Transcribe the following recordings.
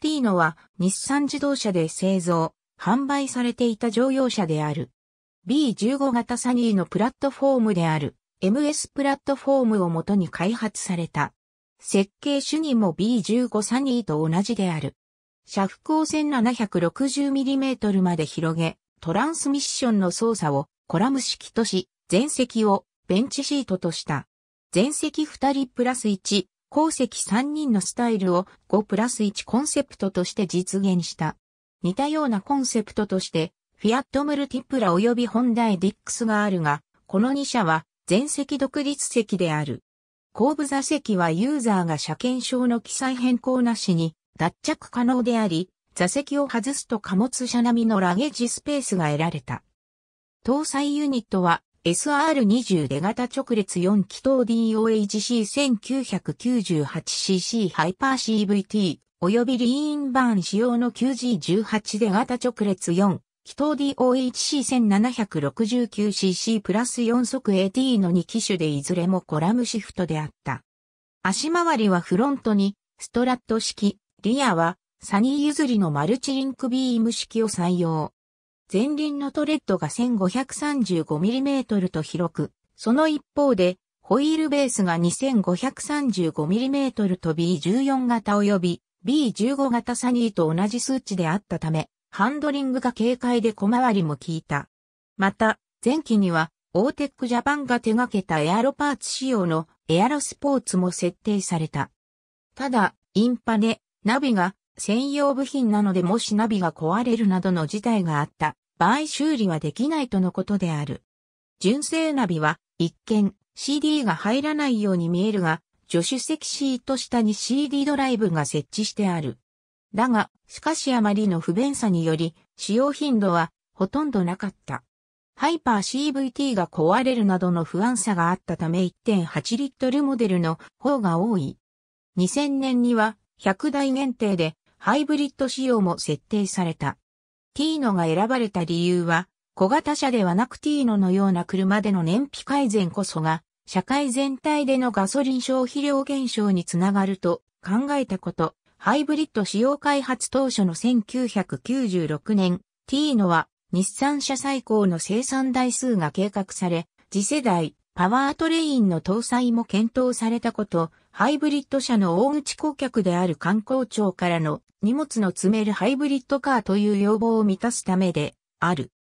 ティーノは日産自動車で製造、販売されていた乗用車である。B15 型サニーのプラットフォームである MS プラットフォームをもとに開発された。設計主任も B15 サニーと同じである。車幅を 1760mm まで広げ、トランスミッションの操作をコラム式とし、前席をベンチシートとした。前席2人プラス1、鉱石3人のスタイルを5プラス1コンセプトとして実現した。似たようなコンセプトとして、フィアットムルティプラ及びホンダエディックスがあるが、この2社は全席独立席である。後部座席はユーザーが車検証の記載変更なしに脱着可能であり、座席を外すと貨物車並みのラゲージスペースが得られた。搭載ユニットは SR20 出型直列4気筒 DOHC1998cc ハイパー CVT 及びリーンバーン仕様の 9G18 出型直列4気筒 DOHC1769cc プラス4速 AT の2機種でいずれもコラムシフトであった。足回りはフロントにストラット式、リアはサニー譲りのマルチリンクビーム式を採用。前輪のトレッドが 1535mm と広く、その一方で、ホイールベースが 2535mm と B14 型及び B15 型サニーと同じ数値であったため、ハンドリングが軽快で小回りも効いた。また、前期には、オーテックジャパンが手掛けたエアロパーツ仕様のエアロスポーツも設定された。ただ、インパネ、ナビが専用部品なのでもしナビが壊れるなどの事態があった場合修理はできないとのことである。純正ナビは一見 CD が入らないように見えるが、助手席シート下に CD ドライブが設置してある。だが、しかしあまりの不便さにより、使用頻度はほとんどなかった。ハイパー CVT が壊れるなどの不安さがあったため1.8リットルモデルの方が多い。2000年には100台限定でハイブリッド仕様も設定された。ティーノが選ばれた理由は、小型車ではなくティーノのような車での燃費改善こそが、社会全体でのガソリン消費量減少につながると考えたこと、ハイブリッド仕様開発当初の1996年、ティーノは日産車最高の生産台数が計画され、次世代パワートレインの搭載も検討されたこと、ハイブリッド車の大口顧客である観光庁からの荷物の積めるハイブリッドカーという要望を満たすためである。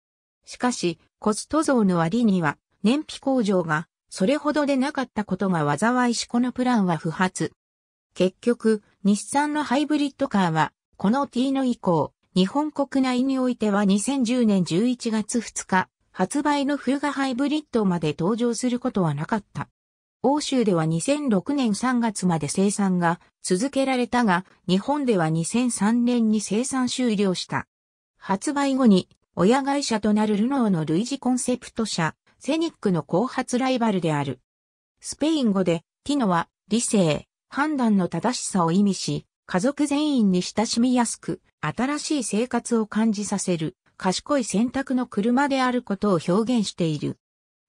しかし、コスト増の割には燃費向上がそれほどでなかったことが災いしこのプランは不発。結局、日産のハイブリッドカーは、この T の以降、日本国内においては2010年11月2日、発売の冬がハイブリッドまで登場することはなかった。欧州では2006年3月まで生産が続けられたが、日本では2003年に生産終了した。発売後に、親会社となるルノーの類似コンセプト社、セニックの後発ライバルである。スペイン語で、ティノは、理性、判断の正しさを意味し、家族全員に親しみやすく、新しい生活を感じさせる、賢い選択の車であることを表現している。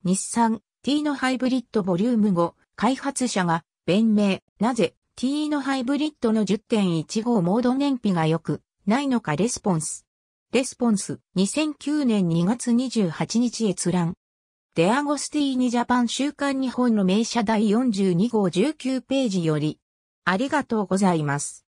日産 T のハイブリッドボリューム5開発者が弁明、なぜ T のハイブリッドの10.15モード燃費が良くないのかレスポンス。レスポンス2009年2月28日閲覧。デアゴスティーニジャパン週刊日本の名車第42号19ページより。ありがとうございます。